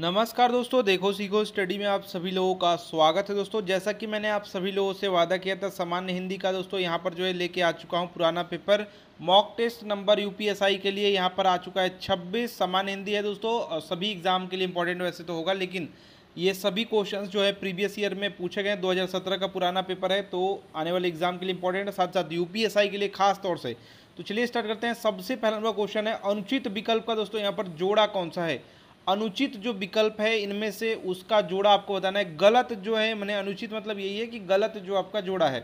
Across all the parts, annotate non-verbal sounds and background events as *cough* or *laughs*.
नमस्कार दोस्तों देखो सीखो स्टडी में आप सभी लोगों का स्वागत है दोस्तों जैसा कि मैंने आप सभी लोगों से वादा किया था सामान्य हिंदी का दोस्तों यहाँ पर जो है लेके आ चुका हूँ पुराना paper mock test number UPSI के लिए यहाँ पर आ चुका है छब्बीस सामान्य हिंदी है दोस्तों सभी एग्ज़ाम के लिए इंपॉर्टेंट वैसे तो होगा लेकिन ये सभी क्वेश्चन जो है प्रीवियस ईयर में पूछे गए 2017 का पुराना पेपर है तो आने वाले एग्जाम के लिए इंपॉर्टेंट है साथ साथ यूपीएसआई के लिए खास तौर से तो चलिए स्टार्ट करते हैं सबसे पहला क्वेश्चन है अनुचित विकल्प का दोस्तों यहाँ पर जोड़ा कौन सा है अनुचित जो विकल्प है इनमें से उसका जोड़ा आपको बताना है गलत जो है मैंने अनुचित मतलब यही है कि गलत जो आपका जोड़ा है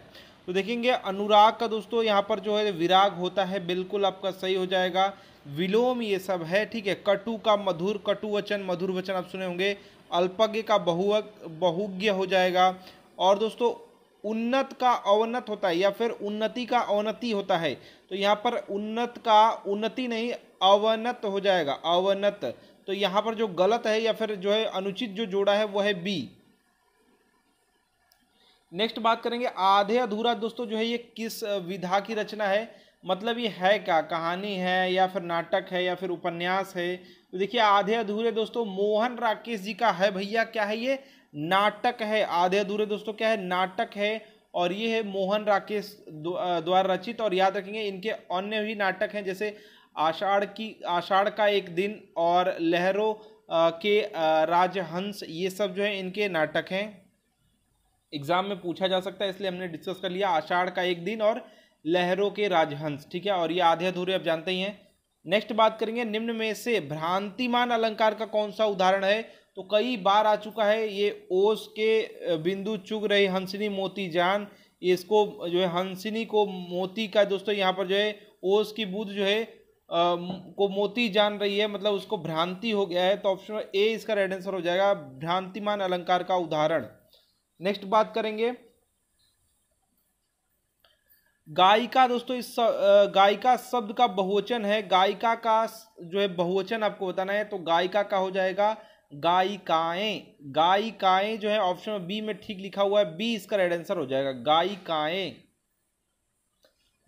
तो देखेंगे अनुराग का दोस्तों यहाँ पर जो है विराग होता है बिल्कुल आपका सही हो जाएगा विलोम ये सब है ठीक है कटु का मधुर कटु वचन मधुर वचन आप सुने होंगे अल्पज्ञ का बहु बहुज्ञ हो जाएगा और दोस्तों उन्नत का अवनत होता है या फिर उन्नति का अवनति होता है तो यहाँ पर उन्नत का उन्नति नहीं अवनत हो जाएगा अवनत तो यहां पर जो गलत है या फिर जो है अनुचित जो जोड़ा है वो है बी नेक्स्ट बात करेंगे आधे अधूरा दोस्तों जो है ये किस विधा की रचना है मतलब ये है क्या कहानी है या फिर नाटक है या फिर उपन्यास है तो देखिए आधे अधूरे दोस्तों मोहन राकेश जी का है भैया क्या है ये नाटक है आधे अधूरे दोस्तों क्या है नाटक है और ये है मोहन राकेश द्वारा रचित और याद रखेंगे इनके अन्य भी नाटक हैं जैसे आषाढ़ की आषाढ़ का एक दिन और लहरों के राजहंस ये सब जो है इनके नाटक हैं एग्ज़ाम में पूछा जा सकता है इसलिए हमने डिस्कस कर लिया आषाढ़ का एक दिन और लहरों के राजहंस ठीक है और ये आधे अधूरे आप जानते ही हैं नेक्स्ट बात करेंगे निम्न में से भ्रांतिमान अलंकार का कौन सा उदाहरण है तो कई बार आ चुका है ये ओस के बिंदु चुग रही हंसनी मोती जान इसको जो है हंसनी को मोती का दोस्तों यहाँ पर जो है ओस की बुद्ध जो है को मोती जान रही है मतलब उसको भ्रांति हो गया है तो ऑप्शन ए इसका राइट आंसर हो जाएगा भ्रांतिमान अलंकार का उदाहरण नेक्स्ट बात करेंगे गायिका दोस्तों इस गायिका शब्द का बहुवचन है गायिका का जो है बहुवचन आपको बताना है तो गायिका का हो जाएगा गायिकाएं गायिकाएं जो है ऑप्शन बी में ठीक लिखा हुआ है बी इसका राइट आंसर हो जाएगा गायिकाएं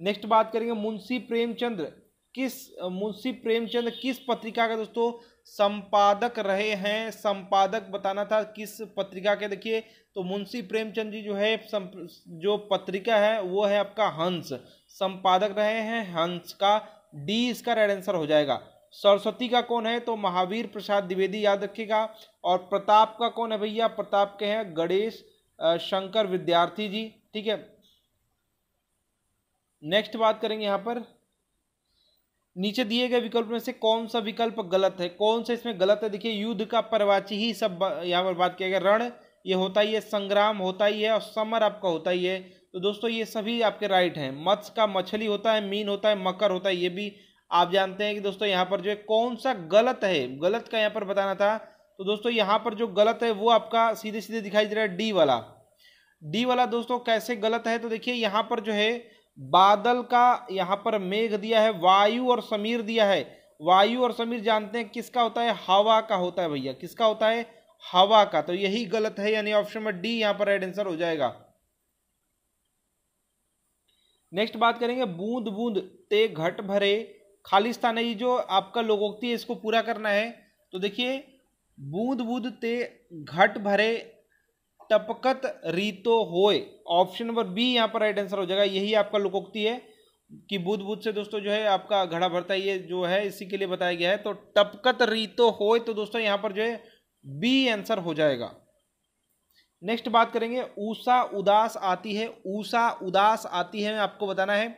नेक्स्ट बात करेंगे मुंशी प्रेमचंद्र किस मुंशी प्रेमचंद किस पत्रिका के दोस्तों संपादक रहे हैं संपादक बताना था किस पत्रिका के देखिए तो मुंशी प्रेमचंद जी जो है जो पत्रिका है वो है आपका हंस संपादक रहे हैं हंस का डी इसका राइट आंसर हो जाएगा सरस्वती का कौन है तो महावीर प्रसाद द्विवेदी याद रखिएगा और प्रताप का कौन है भैया प्रताप के हैं गणेश शंकर विद्यार्थी जी ठीक है नेक्स्ट बात करेंगे यहाँ पर नीचे दिए गए विकल्प में से कौन सा विकल्प गलत है कौन सा इसमें गलत है देखिए युद्ध का प्रवाची ही सब यहाँ पर बात किया गया रण ये होता ही है संग्राम होता ही है और समर आपका होता ही है तो दोस्तों ये सभी आपके राइट हैं मत्स्य का मछली होता है मीन होता है मकर होता है ये भी आप जानते हैं कि दोस्तों यहाँ पर जो है कौन सा गलत है गलत का यहाँ पर बताना था तो दोस्तों यहाँ पर जो गलत है वो आपका सीधे सीधे दिखाई दे रहा है डी वाला डी वाला दोस्तों कैसे गलत है तो देखिए यहाँ पर जो है बादल का यहाँ पर मेघ दिया है वायु और समीर दिया है वायु और समीर जानते हैं किसका होता है हवा का होता है भैया किसका होता है हवा का तो यही गलत है यानी ऑप्शन में डी यहाँ पर राइट आंसर हो जाएगा नेक्स्ट बात करेंगे बूंद बूंद ते घट भरे खालिस्तान ये जो आपका लोगोक्ति है इसको पूरा करना है तो देखिए बूंद बूंद ते घट भरे टपकत रीतो होए ऑप्शन नंबर बी यहाँ पर राइट आंसर हो जाएगा यही आपका लुकोक्ति है कि बुध बुध से दोस्तों जो है आपका घड़ा भरता ये जो है इसी के लिए बताया गया है तो टपकत रीतो होए तो दोस्तों यहाँ पर जो है बी आंसर हो जाएगा नेक्स्ट बात करेंगे ऊषा उदास आती है ऊषा उदास आती है आपको बताना है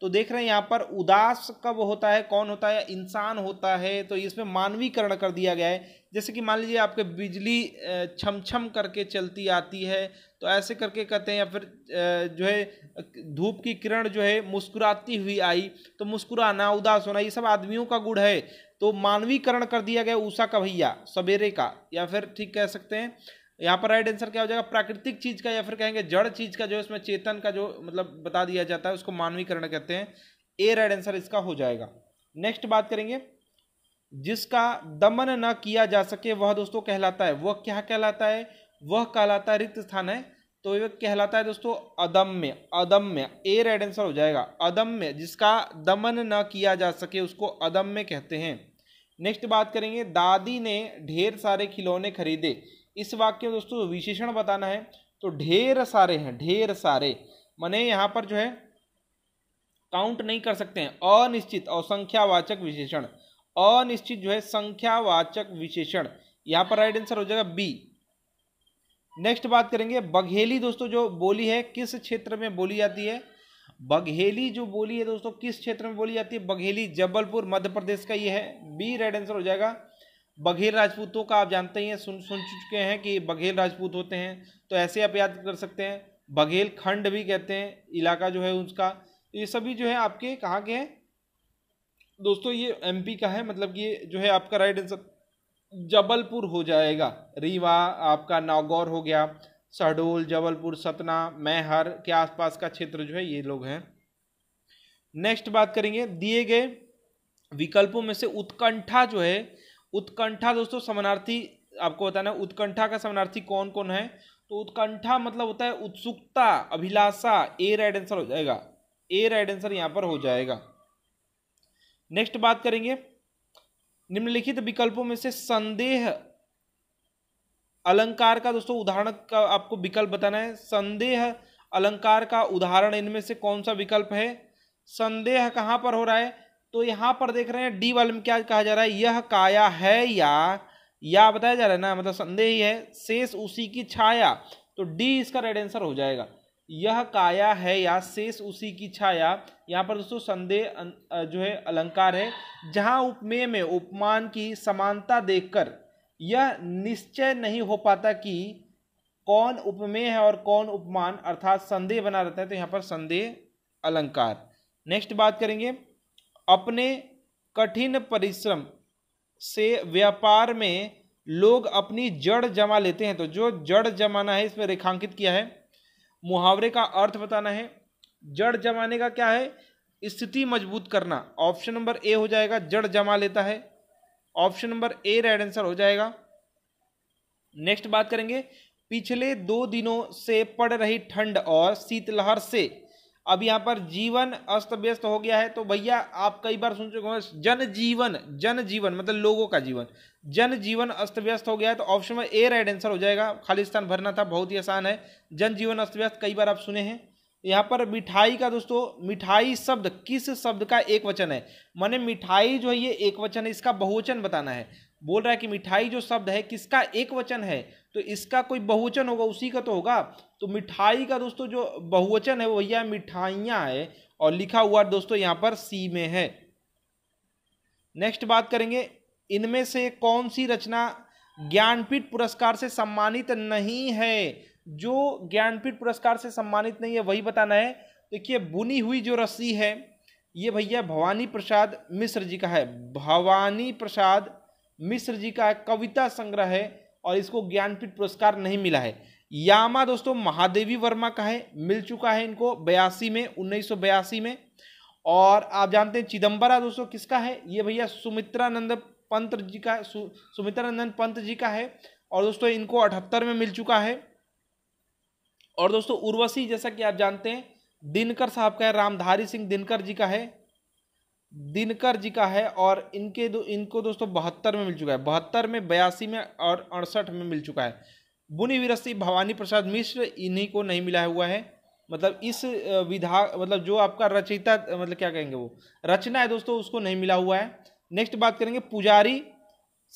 तो देख रहे हैं यहाँ पर उदास कब होता है कौन होता है इंसान होता है तो इसमें मानवीकरण कर दिया गया है जैसे कि मान लीजिए आपके बिजली छम छम करके चलती आती है तो ऐसे करके कहते हैं या फिर जो है धूप की किरण जो है मुस्कुराती हुई आई तो मुस्कुराना उदास होना ये सब आदमियों का गुड़ है तो मानवीकरण कर दिया गया ऊषा का भैया सवेरे का या फिर ठीक कह सकते हैं यहाँ पर राइट आंसर क्या हो जाएगा प्राकृतिक चीज का या फिर कहेंगे जड़ चीज का जो इसमें चेतन का जो मतलब बता दिया जाता है उसको मानवीकरण कहते हैं ए राइट आंसर इसका हो जाएगा नेक्स्ट बात करेंगे जिसका दमन न किया जा सके वह दोस्तों कहलाता है वह क्या कहलाता है वह कहलाता है रिक्त स्थान है तो यह कहलाता है दोस्तों अदम्य अदम्य ए राइट आंसर हो जाएगा अदम्य जिसका दमन न किया जा सके उसको अदम्य कहते हैं नेक्स्ट बात करेंगे दादी ने ढेर सारे खिलौने खरीदे इस वाक्य में दोस्तों विशेषण बताना है तो ढेर सारे हैं ढेर सारे मने यहाँ पर जो है काउंट नहीं कर सकते हैं अनिश्चित और संख्यावाचक विशेषण अनिश्चित जो है संख्यावाचक विशेषण यहाँ पर राइट आंसर हो जाएगा बी नेक्स्ट बात करेंगे बघेली दोस्तों जो बोली है किस क्षेत्र में बोली जाती है बघेली जो बोली है दोस्तों किस क्षेत्र में बोली जाती है बघेली जबलपुर मध्य प्रदेश का ये है बी राइट आंसर हो जाएगा बघेल राजपूतों का आप जानते ही हैं सुन सुन चुके हैं कि बघेल राजपूत होते हैं तो ऐसे आप याद कर सकते हैं बघेल खंड भी कहते हैं इलाका जो है उसका ये सभी जो है आपके कहाँ के हैं दोस्तों ये एमपी का है मतलब कि जो है आपका राइट आंसर जबलपुर हो जाएगा रीवा आपका नागौर हो गया शहडोल जबलपुर सतना मैहर के आसपास का क्षेत्र जो है ये लोग हैं नेक्स्ट बात करेंगे दिए गए विकल्पों में से उत्कंठा जो है उत्कंठा दोस्तों समानार्थी आपको बताना है उत्कंठा का समानार्थी कौन कौन है तो उत्कंठा मतलब होता है उत्सुकता अभिलाषा ए राइट आंसर हो जाएगा ए राइट आंसर यहाँ पर हो जाएगा नेक्स्ट बात करेंगे निम्नलिखित विकल्पों में से संदेह अलंकार का दोस्तों उदाहरण का आपको विकल्प बताना है संदेह अलंकार का उदाहरण इनमें से कौन सा विकल्प है संदेह कहां पर हो रहा है तो यहां पर देख रहे हैं डी वाले में क्या कहा जा रहा है यह काया है या या बताया जा रहा है ना मतलब संदेह ही है शेष उसी की छाया तो डी इसका राइट आंसर हो जाएगा यह काया है या शेष उसी की छाया यहाँ पर दोस्तों संदेह अं, जो है अलंकार है जहाँ उपमेय में उपमान की समानता देखकर यह निश्चय नहीं हो पाता कि कौन उपमेय है और कौन उपमान अर्थात संदेह बना रहता है तो यहाँ पर संदेह अलंकार नेक्स्ट बात करेंगे अपने कठिन परिश्रम से व्यापार में लोग अपनी जड़ जमा लेते हैं तो जो जड़ जमाना है इसमें रेखांकित किया है मुहावरे का अर्थ बताना है जड़ जमाने का क्या है स्थिति मजबूत करना ऑप्शन नंबर ए हो जाएगा जड़ जमा लेता है option number A right answer हो जाएगा नेक्स्ट बात करेंगे पिछले दो दिनों से पड़ रही ठंड और शीतलहर से अब यहाँ पर जीवन अस्त व्यस्त हो गया है तो भैया आप कई बार सुन चुके हो जनजीवन जनजीवन मतलब लोगों का जीवन जनजीवन अस्त व्यस्त हो गया है तो ऑप्शन में ए राइट आंसर हो जाएगा खालिस्तान भरना था बहुत ही आसान है जनजीवन अस्त व्यस्त कई बार आप सुने हैं यहाँ पर मिठाई का दोस्तों मिठाई शब्द किस शब्द का एक वचन है मैंने मिठाई जो है ये एक वचन है इसका बहुवचन बताना है बोल रहा है कि मिठाई जो शब्द है किसका एक वचन है तो इसका कोई बहुवचन होगा उसी का तो होगा तो मिठाई का दोस्तों जो बहुवचन है वो भैया मिठाइयाँ है और लिखा हुआ दोस्तों यहाँ पर सी में है नेक्स्ट बात करेंगे इनमें से कौन सी रचना ज्ञानपीठ पुरस्कार से सम्मानित नहीं है जो ज्ञानपीठ पुरस्कार से सम्मानित नहीं है वही बताना है देखिए बुनी हुई जो रस्सी है ये भैया भवानी प्रसाद मिश्र जी का है भवानी प्रसाद मिश्र जी का कविता संग्रह है और इसको ज्ञानपीठ पुरस्कार नहीं मिला है यामा दोस्तों महादेवी वर्मा का है मिल चुका है इनको बयासी में उन्नीस में और आप जानते हैं चिदम्बरा दोस्तों किसका है ये भैया सुमित्रानंद पंत जी का सु, सुमित्रा नंदन पंत जी का है और दोस्तों इनको अठहत्तर में मिल चुका है और दोस्तों उर्वशी जैसा कि आप जानते हैं दिनकर साहब का है रामधारी सिंह दिनकर जी का है दिनकर जी का है और इनके दो इनको दोस्तों बहत्तर में मिल चुका है बहत्तर में बयासी में और अड़सठ में मिल चुका है बुनी विरसी भवानी प्रसाद मिश्र इन्हीं को नहीं मिला हुआ है मतलब इस विधा मतलब जो आपका रचयिता मतलब क्या कहेंगे वो रचना है दोस्तों उसको नहीं मिला हुआ है नेक्स्ट बात करेंगे पुजारी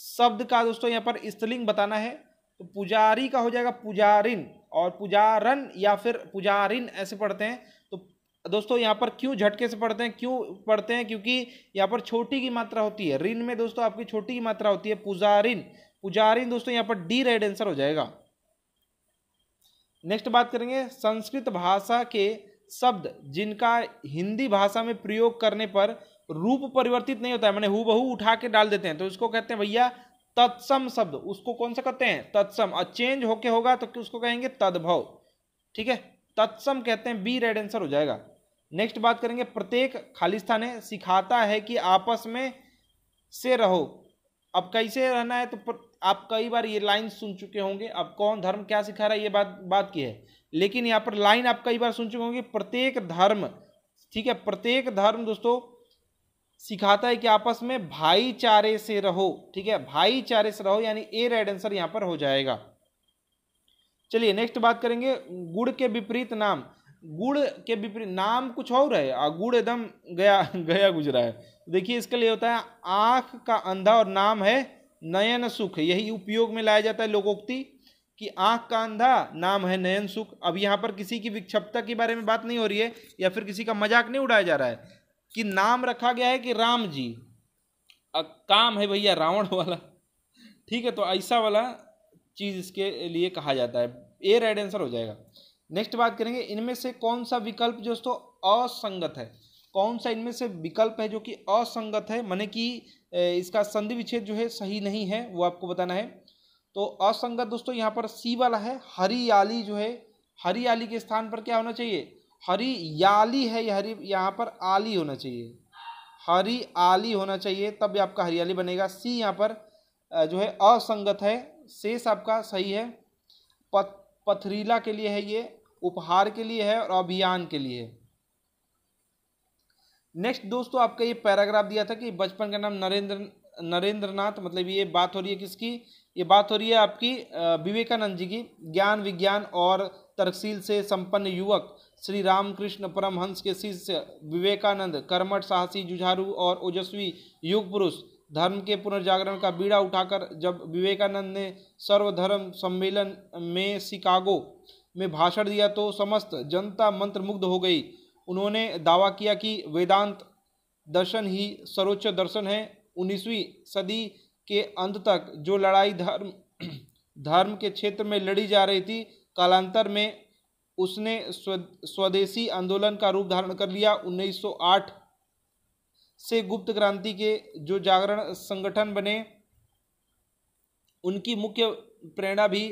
शब्द का दोस्तों यहाँ पर स्त्रीलिंग बताना है तो पुजारी का हो जाएगा पुजारिन और पुजारन या फिर पुजारिन ऐसे पढ़ते हैं तो दोस्तों यहाँ पर क्यों झटके से पढ़ते हैं क्यों पढ़ते हैं क्योंकि यहाँ पर छोटी की मात्रा होती है रिन में दोस्तों आपकी छोटी की मात्रा होती है पुजारिन पुजारिन दोस्तों यहाँ पर डी राइट आंसर हो जाएगा नेक्स्ट बात करेंगे संस्कृत भाषा के शब्द जिनका हिंदी भाषा में प्रयोग करने पर रूप परिवर्तित नहीं होता है मैंने हु बहु उठा के डाल देते हैं तो इसको कहते हैं भैया तत्सम शब्द उसको कौन सा कहते हैं तत्सम और चेंज होके होगा तो उसको कहेंगे तद्भव ठीक है तत्सम कहते हैं बी राइट आंसर हो जाएगा नेक्स्ट बात करेंगे प्रत्येक खालिस्था है सिखाता है कि आपस में से रहो अब कैसे रहना है तो आप कई बार ये लाइन सुन चुके होंगे अब कौन धर्म क्या सिखा रहा है ये बात बात की है लेकिन यहाँ पर लाइन आप कई बार सुन चुके होंगे प्रत्येक धर्म ठीक है प्रत्येक धर्म दोस्तों सिखाता है कि आपस में भाईचारे से रहो ठीक है भाईचारे से रहो यानी ए राइट आंसर यहाँ पर हो जाएगा चलिए नेक्स्ट बात करेंगे गुड़ के विपरीत नाम गुड़ के विपरीत नाम कुछ और है और गुड़ एकदम गया *laughs* गया गुजरा है देखिए इसके लिए होता है आँख का अंधा और नाम है नयन सुख यही उपयोग में लाया जाता है लोकोक्ति कि आँख का अंधा नाम है नयन सुख अब यहाँ पर किसी की विक्षिप्तता के बारे में बात नहीं हो रही है या फिर किसी का मजाक नहीं उड़ाया जा रहा है कि नाम रखा गया है कि राम जी काम है भैया रावण वाला ठीक है तो ऐसा वाला चीज़ इसके लिए कहा जाता है ए राइट आंसर हो जाएगा नेक्स्ट बात करेंगे इनमें से कौन सा विकल्प जो दोस्तों असंगत है कौन सा इनमें से विकल्प है जो कि असंगत है माने कि इसका संधि विच्छेद जो है सही नहीं है वो आपको बताना है तो असंगत दोस्तों यहाँ पर सी वाला है हरियाली जो है हरियाली के स्थान पर क्या होना चाहिए हरी याली है यह हरी यहाँ पर आली होना चाहिए हरी आली होना चाहिए तब आपका हरियाली बनेगा सी यहाँ पर जो है असंगत है शेष आपका सही है पथ पथरीला के लिए है ये उपहार के लिए है और अभियान के लिए है नेक्स्ट दोस्तों आपका ये पैराग्राफ दिया था कि बचपन का नाम नरेंद्र नरेंद्रनाथ मतलब ये बात हो रही है किसकी ये बात हो रही है आपकी विवेकानंद जी की ज्ञान विज्ञान और तर्कशील से संपन्न युवक श्री रामकृष्ण परमहंस के शिष्य विवेकानंद कर्मठ साहसी जुझारू और ओजस्वी युग पुरुष धर्म के पुनर्जागरण का बीड़ा उठाकर जब विवेकानंद ने सर्वधर्म सम्मेलन में शिकागो में भाषण दिया तो समस्त जनता मंत्रमुग्ध हो गई उन्होंने दावा किया कि वेदांत दर्शन ही सर्वोच्च दर्शन है उन्नीसवीं सदी के अंत तक जो लड़ाई धर्म धर्म के क्षेत्र में लड़ी जा रही थी कालांतर में उसने स्वदेशी आंदोलन का रूप धारण कर लिया 1908 से गुप्त क्रांति के जो जागरण संगठन बने उनकी मुख्य प्रेरणा भी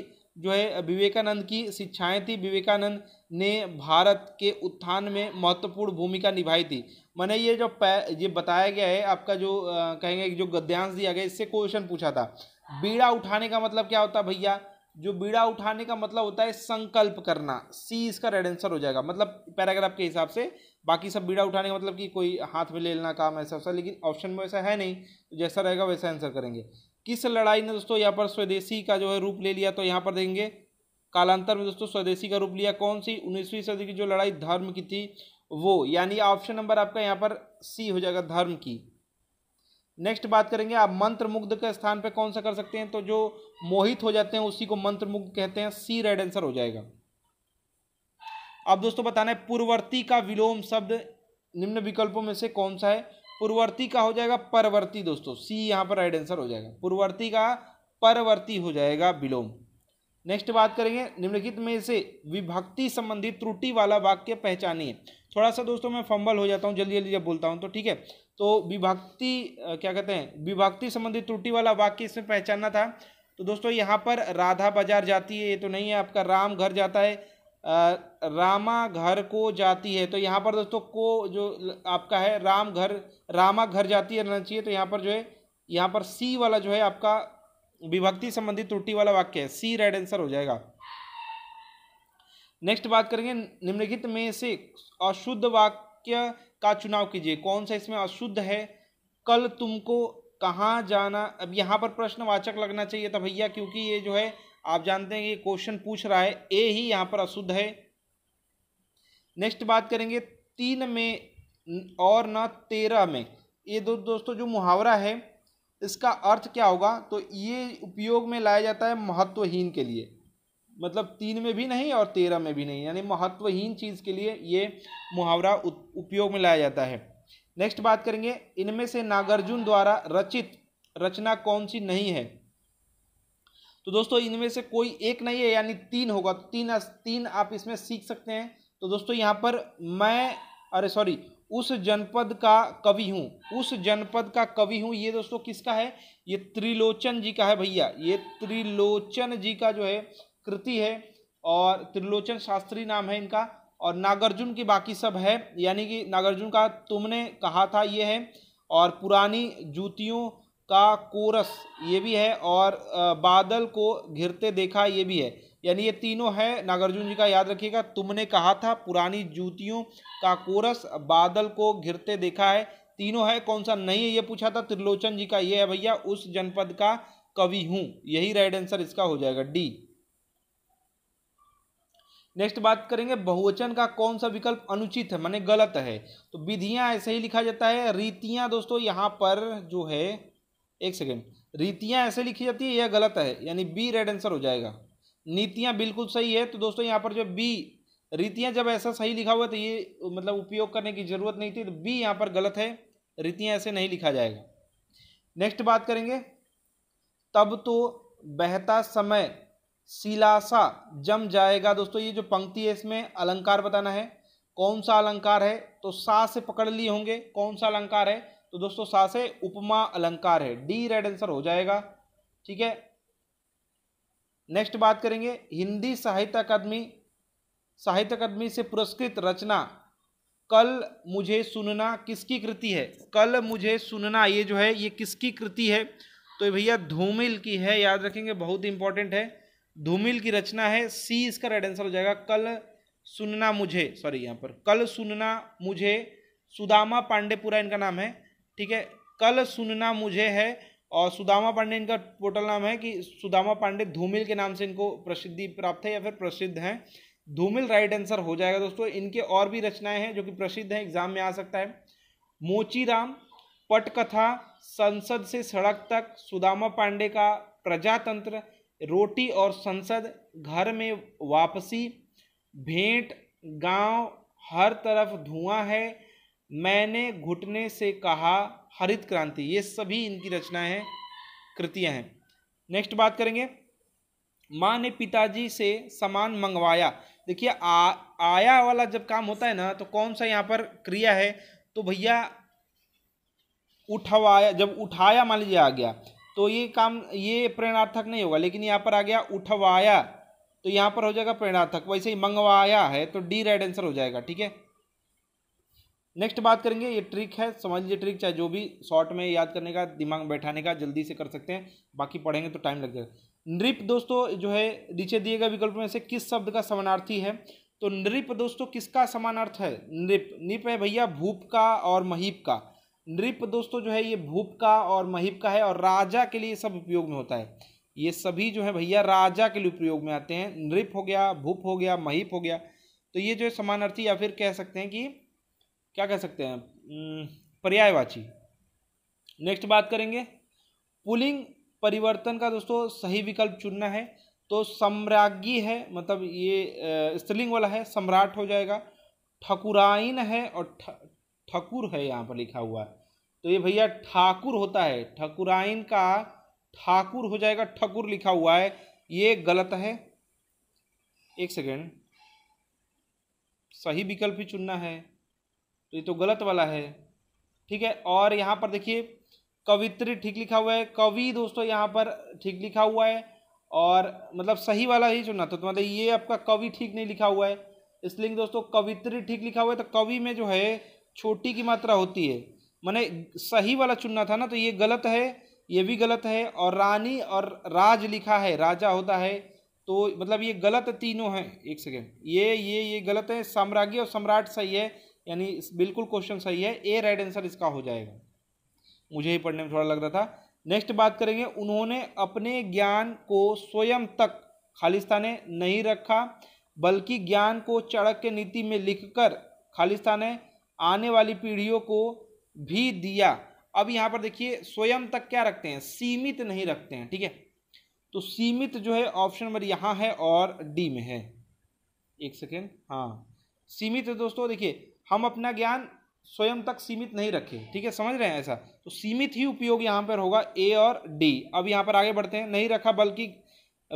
जो है विवेकानंद की शिक्षाएं थी विवेकानंद ने भारत के उत्थान में महत्वपूर्ण भूमिका निभाई थी मैंने ये जो ये बताया गया है आपका जो कहेंगे जो गद्यांश दिया गया इससे क्वेश्चन पूछा था बीड़ा उठाने का मतलब क्या होता भैया जो बीड़ा उठाने का मतलब होता है संकल्प करना सी इसका रेड आंसर हो जाएगा मतलब पैराग्राफ के हिसाब से बाकी सब बीड़ा उठाने का मतलब कि कोई हाथ में ले लेना काम ऐसा वैसा लेकिन ऑप्शन में वैसा है नहीं तो जैसा रहेगा वैसा आंसर करेंगे किस लड़ाई ने दोस्तों यहाँ पर स्वदेशी का जो है रूप ले लिया तो यहाँ पर देंगे कालांतर में दोस्तों स्वदेशी का रूप लिया कौन सी उन्नीसवीं सदी की जो लड़ाई धर्म की थी वो यानी ऑप्शन नंबर आपका यहाँ पर सी हो जाएगा धर्म की नेक्स्ट बात करेंगे आप मंत्र मुग्ध के स्थान पे कौन सा कर सकते हैं तो जो मोहित हो जाते हैं उसी को मंत्र मुग्ध कहते हैं सी राइट आंसर हो जाएगा अब दोस्तों बताना है पूर्ववर्ती का विलोम शब्द निम्न विकल्पों में से कौन सा है पूर्ववर्ती का हो जाएगा परवर्ती दोस्तों सी यहाँ पर राइट आंसर हो जाएगा पूर्ववर्ती का परवर्ती हो जाएगा विलोम नेक्स्ट बात करेंगे निम्नलिखित में से विभक्ति संबंधी त्रुटि वाला वाक्य पहचानिए थोड़ा सा दोस्तों मैं फंबल हो जाता हूँ जल्दी जल्दी जब बोलता हूँ तो ठीक है तो विभक्ति क्या कहते हैं विभक्ति संबंधी त्रुटि वाला वाक्य इसमें पहचानना था तो दोस्तों यहाँ पर राधा बाजार जाती है ये तो नहीं है आपका राम घर जाता है रामा घर को जाती है तो यहाँ पर दोस्तों को जो आपका है राम घर रामा घर जाती है रहना चाहिए तो यहाँ पर जो है यहाँ पर सी वाला जो है आपका विभक्ति संबंधी त्रुटि वाला वाक्य है सी राइट आंसर हो जाएगा नेक्स्ट बात करेंगे निम्नलिखित में से अशुद्ध वाक्य का चुनाव कीजिए कौन सा इसमें अशुद्ध है कल तुमको कहाँ जाना अब यहाँ पर प्रश्नवाचक लगना चाहिए था भैया क्योंकि ये जो है आप जानते हैं ये क्वेश्चन पूछ रहा है ए ही यहाँ पर अशुद्ध है नेक्स्ट बात करेंगे तीन में और न तेरह में ये दो दोस्तों जो मुहावरा है इसका अर्थ क्या होगा तो ये उपयोग में लाया जाता है महत्वहीन के लिए मतलब तीन में भी नहीं और तेरह में भी नहीं यानी महत्वहीन चीज़ के लिए ये मुहावरा उपयोग में लाया जाता है नेक्स्ट बात करेंगे इनमें से नागार्जुन द्वारा रचित रचना कौन सी नहीं है तो दोस्तों इनमें से कोई एक नहीं है यानी तीन होगा तो तीन तीन आप इसमें सीख सकते हैं तो दोस्तों यहाँ पर मैं अरे सॉरी उस जनपद का कवि हूँ उस जनपद का कवि हूँ ये दोस्तों किसका है ये त्रिलोचन जी का है भैया ये त्रिलोचन जी का जो है कृति है और त्रिलोचन शास्त्री नाम है इनका और नागार्जुन की बाकी सब है यानी कि नागार्जुन का तुमने कहा था ये है और पुरानी जूतियों का कोरस ये भी है और बादल को घिरते देखा ये भी है यानी ये तीनों है नागार्जुन जी का याद रखिएगा तुमने कहा था पुरानी जूतियों का कोरस बादल को घिरते देखा है तीनों है कौन सा नहीं है ये पूछा था त्रिलोचन जी का ये है भैया उस जनपद का कवि हूँ यही राइट आंसर इसका हो जाएगा डी नेक्स्ट बात करेंगे बहुवचन का कौन सा विकल्प अनुचित है माने गलत है तो विधियां ऐसे ही लिखा जाता है रीतियां दोस्तों यहां पर जो है एक सेकेंड रीतियां ऐसे लिखी जाती है यह गलत है यानी बी रेड आंसर हो जाएगा नीतियां बिल्कुल सही है तो दोस्तों यहाँ पर जो बी रीतियां जब ऐसा सही लिखा हुआ तो ये मतलब उपयोग करने की जरूरत नहीं थी तो बी यहाँ पर गलत है रीतियां ऐसे नहीं लिखा जाएगा नेक्स्ट बात करेंगे तब तो बहता समय सिलासा जम जाएगा दोस्तों ये जो पंक्ति है इसमें अलंकार बताना है कौन सा अलंकार है तो सा से पकड़ लिए होंगे कौन सा अलंकार है तो दोस्तों सा से उपमा अलंकार है डी राइट आंसर हो जाएगा ठीक है नेक्स्ट बात करेंगे हिंदी साहित्य अकादमी साहित्य अकादमी से पुरस्कृत रचना कल मुझे सुनना किसकी कृति है कल मुझे सुनना ये जो है ये किसकी कृति है तो भैया धूमिल की है याद रखेंगे बहुत इंपॉर्टेंट है धूमिल की रचना है सी इसका राइट आंसर हो जाएगा कल सुनना मुझे सॉरी यहाँ पर कल सुनना मुझे सुदामा पांडेपुरा इनका नाम है ठीक है कल सुनना मुझे है और सुदामा पांडे इनका टोटल नाम है कि सुदामा पांडे धूमिल के नाम से इनको प्रसिद्धि प्राप्त है या फिर प्रसिद्ध हैं धूमिल राइट आंसर हो जाएगा दोस्तों इनके और भी रचनाएं हैं जो कि प्रसिद्ध हैं एग्जाम में आ सकता है मोचीराम पटकथा संसद से सड़क तक सुदामा पांडे का प्रजातंत्र रोटी और संसद घर में वापसी भेंट गांव हर तरफ धुआं है मैंने घुटने से कहा हरित क्रांति ये सभी इनकी रचनाएं हैं कृतियां हैं नेक्स्ट बात करेंगे माँ ने पिताजी से सामान मंगवाया देखिए आया वाला जब काम होता है ना तो कौन सा यहाँ पर क्रिया है तो भैया उठवाया जब उठाया मान लीजिए आ गया तो ये काम ये प्रेरणार्थक नहीं होगा लेकिन यहाँ पर आ गया उठवाया तो यहाँ पर हो जाएगा प्रेरणार्थक वैसे ही मंगवाया है तो डी राइट आंसर हो जाएगा ठीक है नेक्स्ट बात करेंगे ये ट्रिक है समझ लीजिए ट्रिक चाहे जो भी शॉर्ट में याद करने का दिमाग बैठाने का जल्दी से कर सकते हैं बाकी पढ़ेंगे तो टाइम लग जाएगा नृप दोस्तों जो है नीचे दिए गए विकल्प में से किस शब्द का समानार्थी है तो नृप दोस्तों किसका समानार्थ है नृप नृप है भैया भूप का और महीप का नृप दोस्तों जो है ये भूप का और महिप का है और राजा के लिए सब उपयोग में होता है ये सभी जो है भैया राजा के लिए उपयोग में आते हैं नृप हो गया भूप हो गया महिप हो गया तो ये जो है समानार्थी या फिर कह सकते हैं कि क्या कह सकते हैं पर्यायवाची नेक्स्ट बात करेंगे पुलिंग परिवर्तन का दोस्तों सही विकल्प चुनना है तो सम्राज्ञी है मतलब ये स्त्रीलिंग वाला है सम्राट हो जाएगा ठकुराइन है और ठकुर है यहाँ पर लिखा हुआ है तो ये भैया ठाकुर होता है ठकुराइन का ठाकुर हो जाएगा ठकुर लिखा हुआ है ये गलत है एक सेकेंड सही विकल्प ही चुनना है तो ये तो गलत वाला है ठीक है और यहाँ पर देखिए कवित्री ठीक लिखा हुआ है कवि दोस्तों यहाँ पर ठीक लिखा हुआ है और मतलब सही वाला ही चुनना था तो मतलब ये आपका कवि ठीक नहीं लिखा हुआ है इसलिए दोस्तों कवित्री ठीक लिखा हुआ है तो कवि में जो है छोटी की मात्रा होती है मैंने सही वाला चुनना था ना तो ये गलत है ये भी गलत है और रानी और राज लिखा है राजा होता है तो मतलब ये गलत तीनों हैं एक सेकेंड ये ये ये गलत है साम्राज्य और सम्राट सही है यानी बिल्कुल क्वेश्चन सही है ए राइट आंसर इसका हो जाएगा मुझे ही पढ़ने में थोड़ा लग रहा था नेक्स्ट बात करेंगे उन्होंने अपने ज्ञान को स्वयं तक खालिस्तान नहीं रखा बल्कि ज्ञान को चड़क के नीति में लिखकर खालिस्तान आने वाली पीढ़ियों को भी दिया अब यहाँ पर देखिए स्वयं तक क्या रखते हैं सीमित नहीं रखते हैं ठीक है तो सीमित जो है ऑप्शन नंबर यहाँ है और डी में है एक सेकेंड हाँ सीमित है दोस्तों देखिए हम अपना ज्ञान स्वयं तक सीमित नहीं रखे ठीक है समझ रहे हैं ऐसा तो सीमित ही उपयोग यहाँ पर होगा ए और डी अब यहाँ पर आगे बढ़ते हैं नहीं रखा बल्कि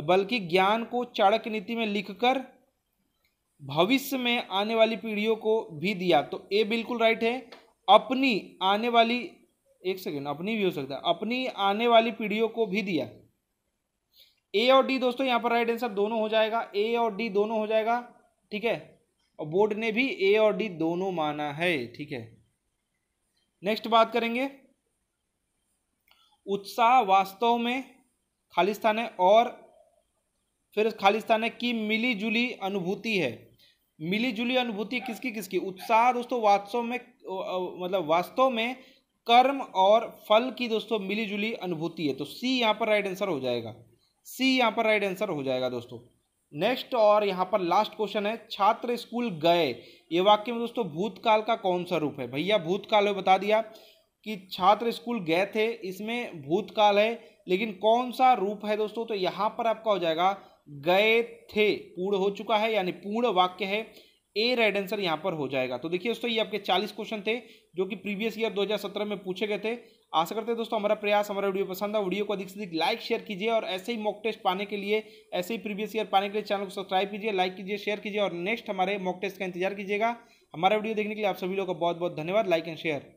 बल्कि ज्ञान को चाणक्य नीति में लिखकर भविष्य में आने वाली पीढ़ियों को भी दिया तो ए बिल्कुल राइट है अपनी आने वाली एक सेकेंड अपनी भी हो सकता है अपनी आने वाली पीढ़ियों को भी दिया ए और डी दोस्तों यहाँ पर राइट आंसर दोनों हो जाएगा ए और डी दोनों हो जाएगा ठीक है और बोर्ड ने भी ए और डी दोनों माना है ठीक है नेक्स्ट बात करेंगे उत्साह वास्तव में खालिस्तान है और फिर खालिस्तान है मिली जुली अनुभूति है जुली अनुभूति किसकी किसकी उत्साह दोस्तों वास्तव में मतलब वास्तव में कर्म और फल की दोस्तों मिली जुली अनुभूति है तो सी यहाँ पर राइट आंसर हो जाएगा सी यहाँ पर राइट आंसर हो जाएगा दोस्तों नेक्स्ट और यहाँ पर लास्ट क्वेश्चन है छात्र स्कूल गए ये वाक्य में दोस्तों भूतकाल का कौन सा रूप है भैया भूतकाल में बता दिया कि छात्र स्कूल गए थे इसमें भूतकाल है लेकिन कौन सा रूप है दोस्तों तो यहाँ पर आपका हो जाएगा गए थे पूर्ण हो चुका है यानी पूर्ण वाक्य है ए राइट आंसर यहाँ पर हो जाएगा तो देखिए दोस्तों ये आपके 40 क्वेश्चन थे जो कि प्रीवियस ईयर 2017 में पूछे गए थे आशा करते हैं दोस्तों हमारा प्रयास हमारा वीडियो पसंद आया वीडियो को अधिक से अधिक लाइक शेयर कीजिए और ऐसे ही मॉक टेस्ट पाने के लिए ऐसे ही प्रीवियस ईयर पाने के लिए चैनल को सब्सक्राइब कीजिए लाइक कीजिए शेयर कीजिए और नेक्स्ट हमारे मॉक टेस्ट का इंतजार कीजिएगा हमारा वीडियो देखने के लिए आप सभी लोगों का बहुत बहुत धन्यवाद लाइक एंड शेयर